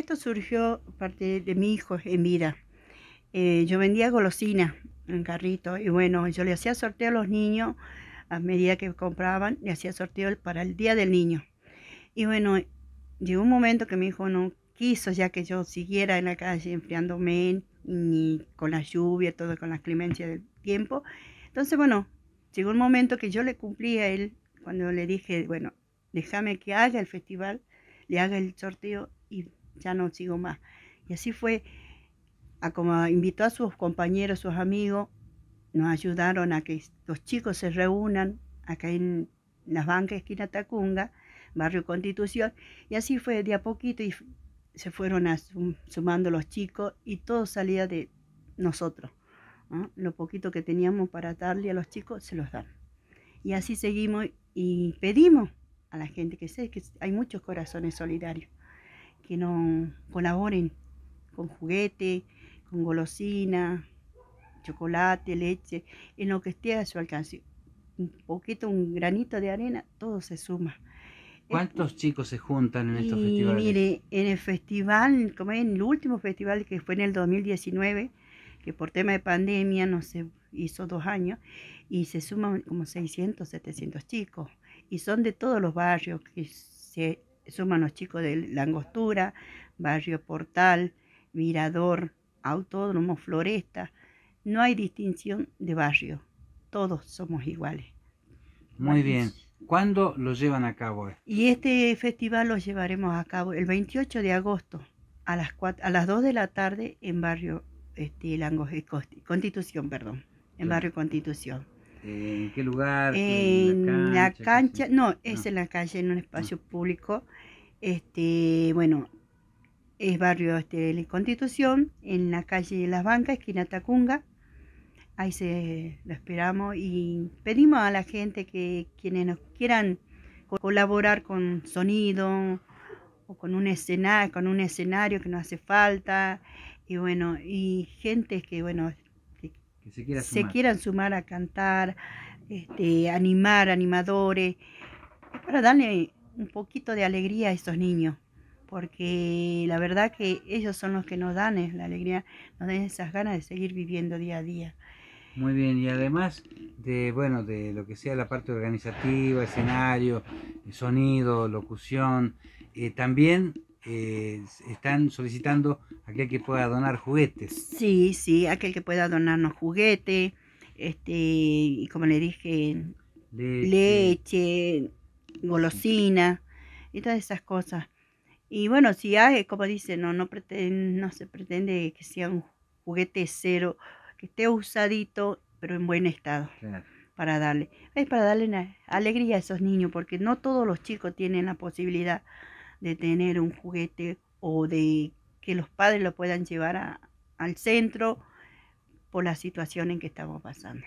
Esto surgió a partir de mi hijo, en vida, eh, yo vendía golosinas en carrito y bueno, yo le hacía sorteo a los niños a medida que compraban, le hacía sorteo para el día del niño. Y bueno, llegó un momento que mi hijo no quiso ya que yo siguiera en la calle enfriándome ni con la lluvia, todo con la clemencia del tiempo. Entonces, bueno, llegó un momento que yo le cumplí a él cuando le dije, bueno, déjame que haga el festival, le haga el sorteo y ya no sigo más. Y así fue, a como invitó a sus compañeros, sus amigos, nos ayudaron a que los chicos se reúnan acá en las bancas esquina Tacunga, barrio Constitución, y así fue de a poquito y se fueron sumando los chicos y todo salía de nosotros. Lo poquito que teníamos para darle a los chicos se los dan. Y así seguimos y pedimos a la gente que sé que hay muchos corazones solidarios que no colaboren con juguete, con golosina, chocolate, leche, en lo que esté a su alcance. Un poquito, un granito de arena, todo se suma. ¿Cuántos chicos se juntan en estos y, Mire, en el festival, como en el último festival que fue en el 2019, que por tema de pandemia no se hizo dos años, y se suman como 600, 700 chicos. Y son de todos los barrios que se suman los chicos de Langostura, Barrio Portal, Mirador, Autódromo, Floresta. No hay distinción de barrio, todos somos iguales. Muy bien. ¿Cuándo lo llevan a cabo? Y este festival lo llevaremos a cabo el 28 de agosto a las, a las 2 de la tarde en barrio este, eh, Constitución, perdón, en barrio Constitución. Eh, ¿En qué lugar? En, la cancha. no, es ah. en la calle, en un espacio ah. público. Este, bueno, es barrio este, de la Constitución, en la calle de las Bancas, esquina Tacunga. Ahí se lo esperamos y pedimos a la gente que quienes nos quieran colaborar con sonido o con un escenario, con un escenario que nos hace falta y bueno, y gente que bueno, se, quieran sumar a cantar, este, animar, animadores, para darle un poquito de alegría a estos niños, porque la verdad que ellos son los que nos dan la alegría, nos dan esas ganas de seguir viviendo día a día. Muy bien, y además de bueno de lo que sea la parte organizativa, escenario, sonido, locución, eh, también eh, están solicitando aquel que pueda donar juguetes. Sí, sí, aquel que pueda donarnos juguetes, este, y como le dije, leche, golosina y todas esas cosas. Y bueno, si hay, como dice, no, no, no se pretende que sea un juguete cero, que esté usadito, pero en buen estado. Para darle, es para darle alegría a esos niños, porque no todos los chicos tienen la posibilidad de tener un juguete o de que los padres lo puedan llevar al centro por la situación en que estamos pasando.